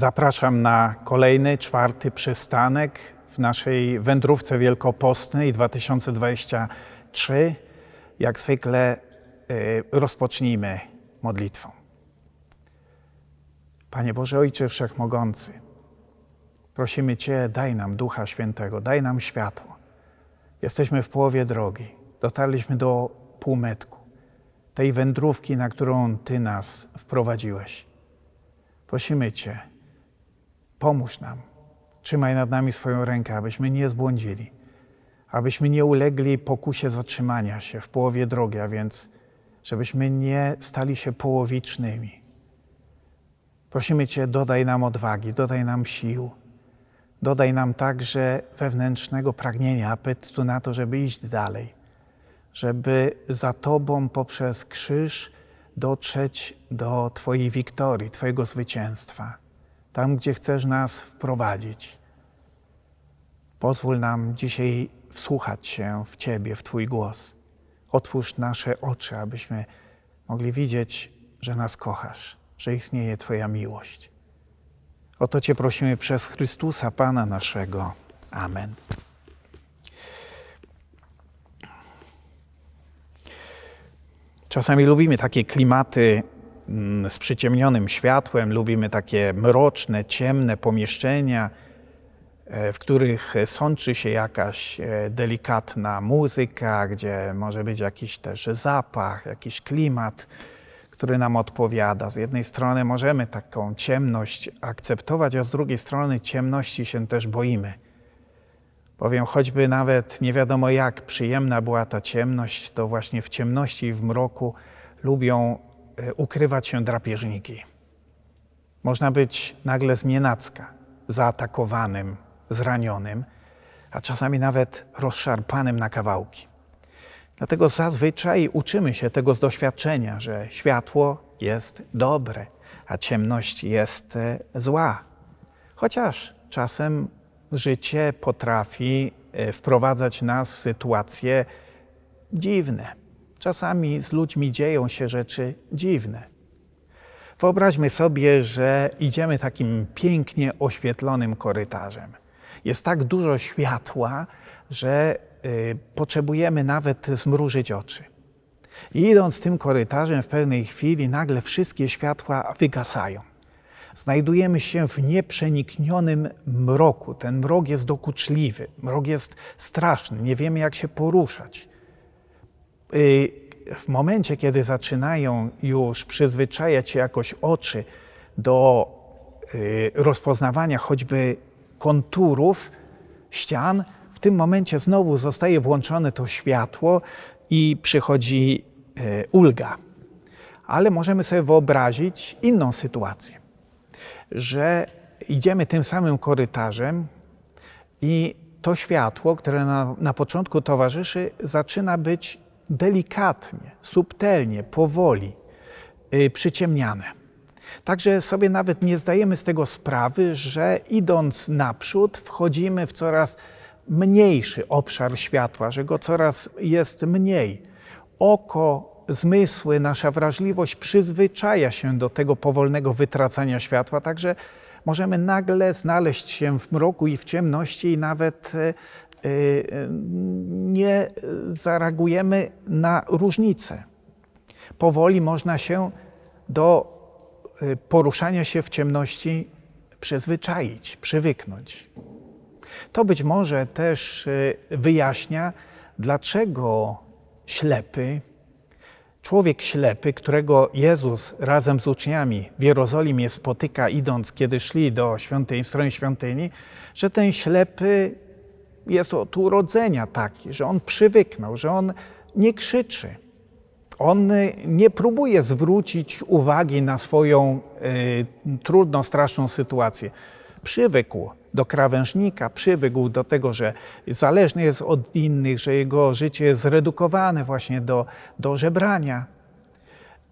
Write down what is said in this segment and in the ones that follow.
Zapraszam na kolejny, czwarty przystanek w naszej wędrówce wielkopostnej 2023. Jak zwykle y, rozpocznijmy modlitwą. Panie Boże Ojcze Wszechmogący, prosimy Cię, daj nam Ducha Świętego, daj nam światło. Jesteśmy w połowie drogi, dotarliśmy do półmetku, tej wędrówki, na którą Ty nas wprowadziłeś. Prosimy Cię, Pomóż nam. Trzymaj nad nami swoją rękę, abyśmy nie zbłądzili, abyśmy nie ulegli pokusie zatrzymania się w połowie drogi, a więc żebyśmy nie stali się połowicznymi. Prosimy Cię, dodaj nam odwagi, dodaj nam sił, dodaj nam także wewnętrznego pragnienia, apetytu na to, żeby iść dalej, żeby za Tobą poprzez krzyż dotrzeć do Twojej wiktorii, Twojego zwycięstwa tam gdzie chcesz nas wprowadzić. Pozwól nam dzisiaj wsłuchać się w Ciebie, w Twój głos. Otwórz nasze oczy, abyśmy mogli widzieć, że nas kochasz, że istnieje Twoja miłość. O to Cię prosimy przez Chrystusa, Pana naszego. Amen. Czasami lubimy takie klimaty Mm, z przyciemnionym światłem, lubimy takie mroczne, ciemne pomieszczenia, e, w których sączy się jakaś e, delikatna muzyka, gdzie może być jakiś też zapach, jakiś klimat, który nam odpowiada. Z jednej strony możemy taką ciemność akceptować, a z drugiej strony ciemności się też boimy. Powiem, choćby nawet nie wiadomo jak przyjemna była ta ciemność, to właśnie w ciemności i w mroku lubią E, ukrywać się drapieżniki. Można być nagle znienacka zaatakowanym, zranionym, a czasami nawet rozszarpanym na kawałki. Dlatego zazwyczaj uczymy się tego z doświadczenia, że światło jest dobre, a ciemność jest e, zła. Chociaż czasem życie potrafi e, wprowadzać nas w sytuacje dziwne. Czasami z ludźmi dzieją się rzeczy dziwne. Wyobraźmy sobie, że idziemy takim pięknie oświetlonym korytarzem. Jest tak dużo światła, że y, potrzebujemy nawet zmrużyć oczy. I idąc tym korytarzem, w pewnej chwili nagle wszystkie światła wygasają. Znajdujemy się w nieprzeniknionym mroku. Ten mrok jest dokuczliwy, mrok jest straszny, nie wiemy jak się poruszać. Y, w momencie, kiedy zaczynają już przyzwyczajać się jakoś oczy do y, rozpoznawania choćby konturów ścian, w tym momencie znowu zostaje włączone to światło i przychodzi y, ulga. Ale możemy sobie wyobrazić inną sytuację, że idziemy tym samym korytarzem i to światło, które na, na początku towarzyszy, zaczyna być delikatnie, subtelnie, powoli y, przyciemniane. Także sobie nawet nie zdajemy z tego sprawy, że idąc naprzód, wchodzimy w coraz mniejszy obszar światła, że go coraz jest mniej. Oko, zmysły, nasza wrażliwość przyzwyczaja się do tego powolnego wytracania światła, także możemy nagle znaleźć się w mroku i w ciemności i nawet y, Y, y, nie zareagujemy na różnice. Powoli można się do y, poruszania się w ciemności przyzwyczaić, przywyknąć. To być może też wyjaśnia, dlaczego ślepy, człowiek ślepy, którego Jezus razem z uczniami w Jerozolimie spotyka, idąc, kiedy szli do świątyni, w stronę świątyni, że ten ślepy jest od urodzenia taki, że on przywyknął, że on nie krzyczy. On y, nie próbuje zwrócić uwagi na swoją y, trudną, straszną sytuację. Przywykł do krawężnika, przywykł do tego, że zależny jest od innych, że jego życie jest zredukowane właśnie do, do żebrania.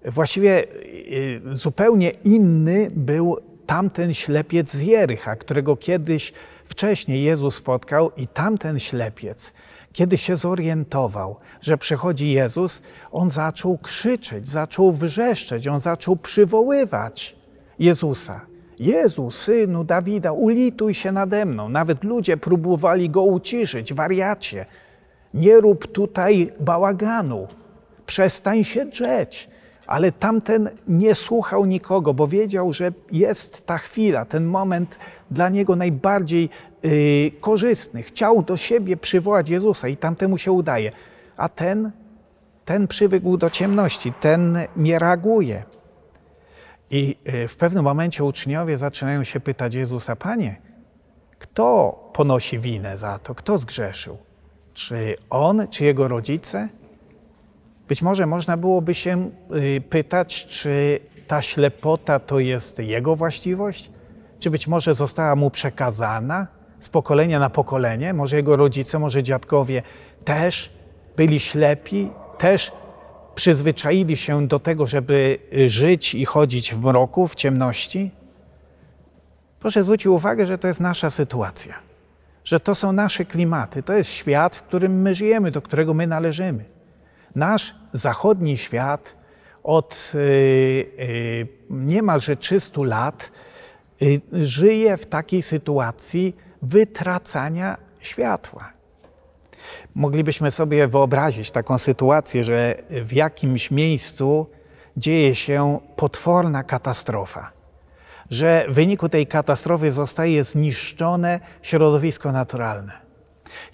Właściwie y, zupełnie inny był tamten ślepiec z Jericha, którego kiedyś wcześniej Jezus spotkał i tamten ślepiec, kiedy się zorientował, że przychodzi Jezus, on zaczął krzyczeć, zaczął wrzeszczeć, on zaczął przywoływać Jezusa. Jezu, synu Dawida, ulituj się nade mną. Nawet ludzie próbowali go uciszyć, wariacie. Nie rób tutaj bałaganu, przestań się drzeć. Ale tamten nie słuchał nikogo, bo wiedział, że jest ta chwila, ten moment dla niego najbardziej yy, korzystny. Chciał do siebie przywołać Jezusa i tamtemu się udaje. A ten, ten przywykł do ciemności, ten nie reaguje. I y, w pewnym momencie uczniowie zaczynają się pytać Jezusa, Panie, kto ponosi winę za to, kto zgrzeszył? Czy on, czy jego rodzice? Być może można byłoby się y, pytać, czy ta ślepota to jest jego właściwość? Czy być może została mu przekazana z pokolenia na pokolenie? Może jego rodzice, może dziadkowie też byli ślepi, też przyzwyczaili się do tego, żeby żyć i chodzić w mroku, w ciemności? Proszę zwrócić uwagę, że to jest nasza sytuacja, że to są nasze klimaty, to jest świat, w którym my żyjemy, do którego my należymy nasz zachodni świat od y, y, niemalże 300 lat y, żyje w takiej sytuacji wytracania światła. Moglibyśmy sobie wyobrazić taką sytuację, że w jakimś miejscu dzieje się potworna katastrofa, że w wyniku tej katastrofy zostaje zniszczone środowisko naturalne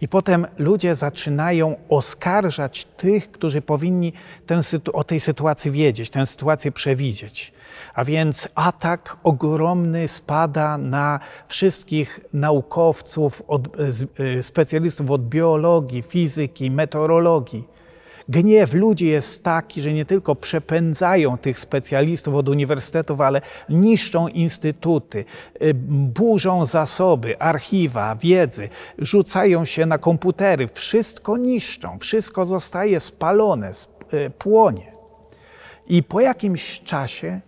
i potem ludzie zaczynają oskarżać tych, którzy powinni tę, o tej sytuacji wiedzieć, tę sytuację przewidzieć. A więc atak ogromny spada na wszystkich naukowców, od, y, specjalistów od biologii, fizyki, meteorologii gniew ludzi jest taki, że nie tylko przepędzają tych specjalistów od uniwersytetów, ale niszczą instytuty, y, burzą zasoby, archiwa, wiedzy, rzucają się na komputery, wszystko niszczą, wszystko zostaje spalone, y, płonie. I po jakimś czasie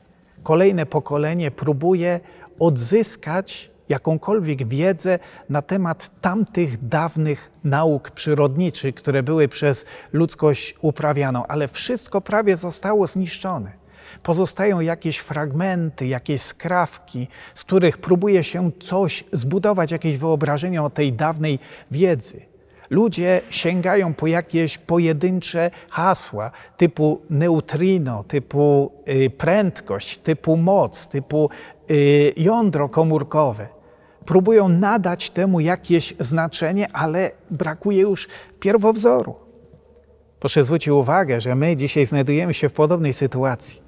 kolejne pokolenie próbuje odzyskać jakąkolwiek wiedzę na temat tamtych dawnych nauk przyrodniczych, które były przez ludzkość uprawianą, ale wszystko prawie zostało zniszczone. Pozostają jakieś fragmenty, jakieś skrawki, z których próbuje się coś zbudować, jakieś wyobrażenie o tej dawnej wiedzy. Ludzie sięgają po jakieś pojedyncze hasła typu neutrino, typu y, prędkość, typu moc, typu y, jądro komórkowe próbują nadać temu jakieś znaczenie, ale brakuje już pierwowzoru. Proszę zwrócić uwagę, że my dzisiaj znajdujemy się w podobnej sytuacji.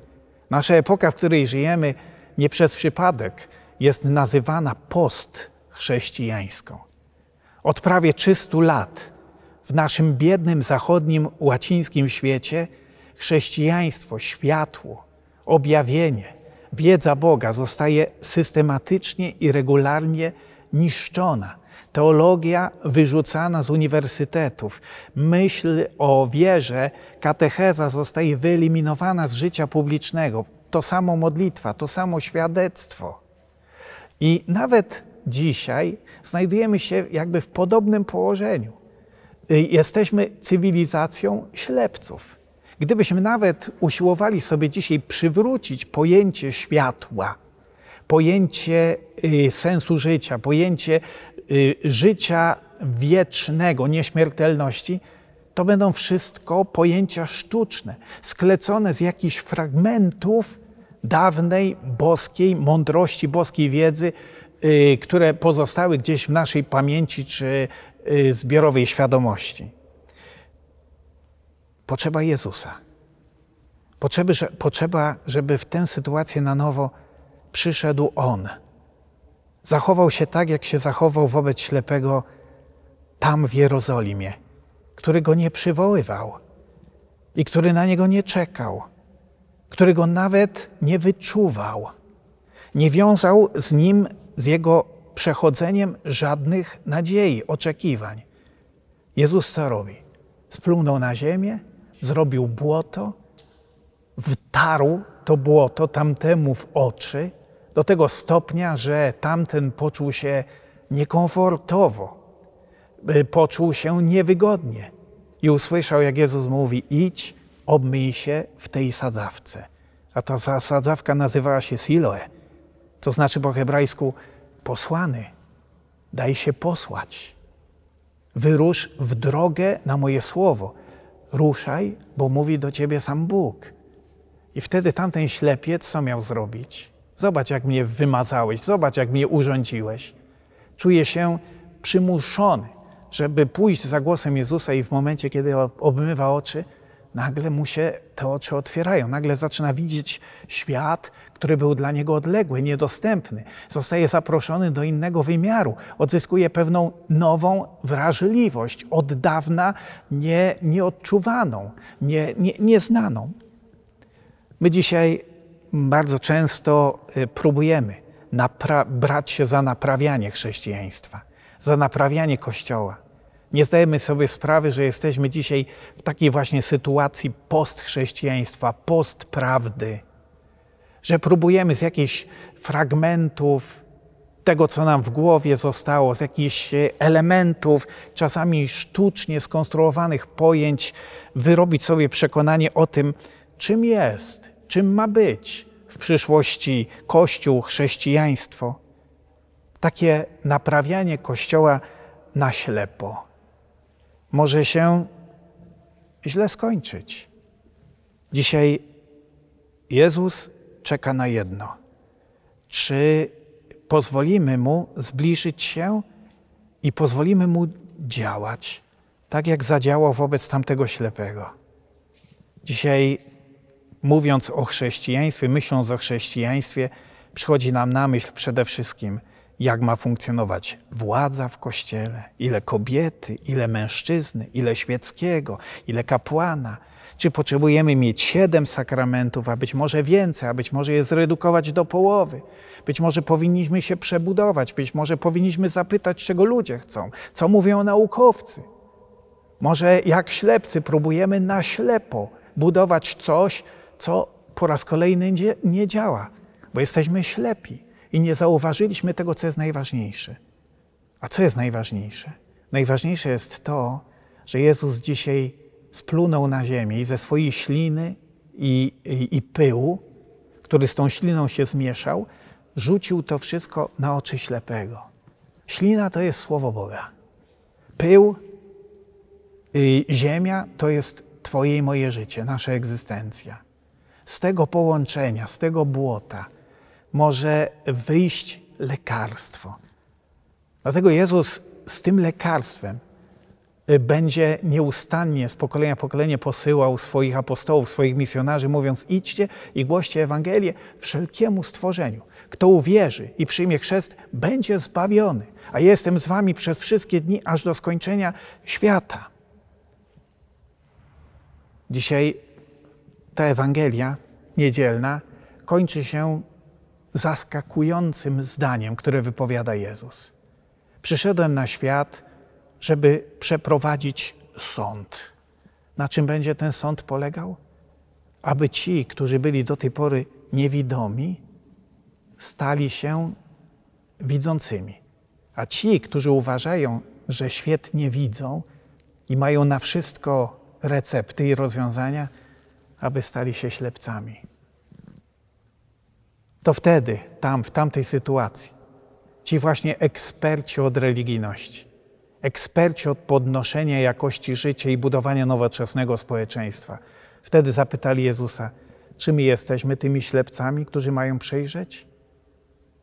Nasza epoka, w której żyjemy, nie przez przypadek jest nazywana postchrześcijańską. Od prawie 300 lat w naszym biednym zachodnim łacińskim świecie chrześcijaństwo, światło, objawienie wiedza Boga zostaje systematycznie i regularnie niszczona. Teologia wyrzucana z uniwersytetów, myśl o wierze, katecheza zostaje wyeliminowana z życia publicznego. To samo modlitwa, to samo świadectwo. I nawet dzisiaj znajdujemy się jakby w podobnym położeniu. Y, jesteśmy cywilizacją ślepców. Gdybyśmy nawet usiłowali sobie dzisiaj przywrócić pojęcie światła, pojęcie y, sensu życia, pojęcie y, życia wiecznego, nieśmiertelności, to będą wszystko pojęcia sztuczne, sklecone z jakichś fragmentów dawnej boskiej mądrości, boskiej wiedzy, y, które pozostały gdzieś w naszej pamięci czy zbiorowej świadomości potrzeba Jezusa. Potrzeby, że, potrzeba, żeby w tę sytuację na nowo przyszedł On. Zachował się tak, jak się zachował wobec ślepego tam w Jerozolimie, który go nie przywoływał i który na niego nie czekał, który go nawet nie wyczuwał, nie wiązał z nim, z jego przechodzeniem żadnych nadziei, oczekiwań. Jezus co robi? Splunął na ziemię, zrobił błoto, wtarł to błoto tamtemu w oczy, do tego stopnia, że tamten poczuł się niekomfortowo, e, poczuł się niewygodnie i usłyszał, jak Jezus mówi: idź, obmyj się w tej sadzawce. A ta sadzawka nazywała się Siloe, to znaczy po hebrajsku posłany. Daj się posłać. Wyrusz w drogę na moje słowo ruszaj, bo mówi do ciebie sam Bóg. I wtedy tamten ślepiec co miał zrobić? Zobacz, jak mnie wymazałeś, zobacz, jak mnie urządziłeś. Czuję się przymuszony, żeby pójść za głosem Jezusa i w momencie, kiedy obmywa oczy, nagle mu się te oczy otwierają, nagle zaczyna widzieć świat, który był dla niego odległy, niedostępny. Zostaje zaproszony do innego wymiaru, odzyskuje pewną nową wrażliwość, od dawna nie, nieodczuwaną, nie, nie, nieznaną. My dzisiaj bardzo często y, próbujemy brać się za naprawianie chrześcijaństwa, za naprawianie Kościoła nie zdajemy sobie sprawy, że jesteśmy dzisiaj w takiej właśnie sytuacji postchrześcijaństwa, postprawdy, że próbujemy z jakichś fragmentów tego, co nam w głowie zostało, z jakichś e, elementów, czasami sztucznie skonstruowanych pojęć, wyrobić sobie przekonanie o tym, czym jest, czym ma być w przyszłości Kościół, chrześcijaństwo. Takie naprawianie Kościoła na ślepo może się źle skończyć. Dzisiaj Jezus czeka na jedno. Czy pozwolimy Mu zbliżyć się i pozwolimy Mu działać, tak jak zadziałał wobec tamtego ślepego? Dzisiaj, mówiąc o chrześcijaństwie, myśląc o chrześcijaństwie, przychodzi nam na myśl przede wszystkim – jak ma funkcjonować władza w kościele, ile kobiety, ile mężczyzny, ile świeckiego, ile kapłana. Czy potrzebujemy mieć siedem sakramentów, a być może więcej, a być może je zredukować do połowy? Być może powinniśmy się przebudować, być może powinniśmy zapytać, czego ludzie chcą, co mówią naukowcy. Może jak ślepcy próbujemy na ślepo budować coś, co po raz kolejny nie działa, bo jesteśmy ślepi i nie zauważyliśmy tego, co jest najważniejsze. A co jest najważniejsze? Najważniejsze jest to, że Jezus dzisiaj splunął na ziemię i ze swojej śliny i, i, i pyłu, który z tą śliną się zmieszał, rzucił to wszystko na oczy ślepego. Ślina to jest słowo Boga. Pył, y, ziemia to jest Twoje i moje życie, nasza egzystencja. Z tego połączenia, z tego błota, może wyjść lekarstwo. Dlatego Jezus z tym lekarstwem y, będzie nieustannie z pokolenia w pokolenie posyłał swoich apostołów, swoich misjonarzy, mówiąc: idźcie i głoście Ewangelię wszelkiemu stworzeniu. Kto uwierzy i przyjmie chrzest, będzie zbawiony, a jestem z wami przez wszystkie dni, aż do skończenia świata. Dzisiaj ta Ewangelia niedzielna kończy się zaskakującym zdaniem, które wypowiada Jezus. Przyszedłem na świat, żeby przeprowadzić sąd. Na czym będzie ten sąd polegał? Aby ci, którzy byli do tej pory niewidomi, stali się widzącymi. A ci, którzy uważają, że świetnie widzą i mają na wszystko recepty i rozwiązania, aby stali się ślepcami to wtedy, tam, w tamtej sytuacji, ci właśnie eksperci od religijności, eksperci od podnoszenia jakości życia i budowania nowoczesnego społeczeństwa, wtedy zapytali Jezusa, czy my jesteśmy tymi ślepcami, którzy mają przejrzeć?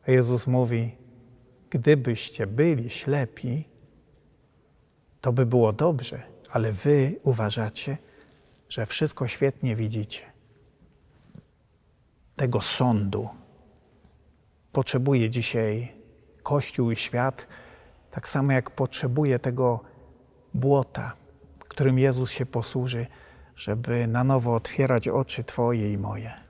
A Jezus mówi, gdybyście byli ślepi, to by było dobrze, ale wy uważacie, że wszystko świetnie widzicie. Tego sądu potrzebuje dzisiaj Kościół i świat, tak samo jak potrzebuje tego błota, którym Jezus się posłuży, żeby na nowo otwierać oczy Twoje i moje.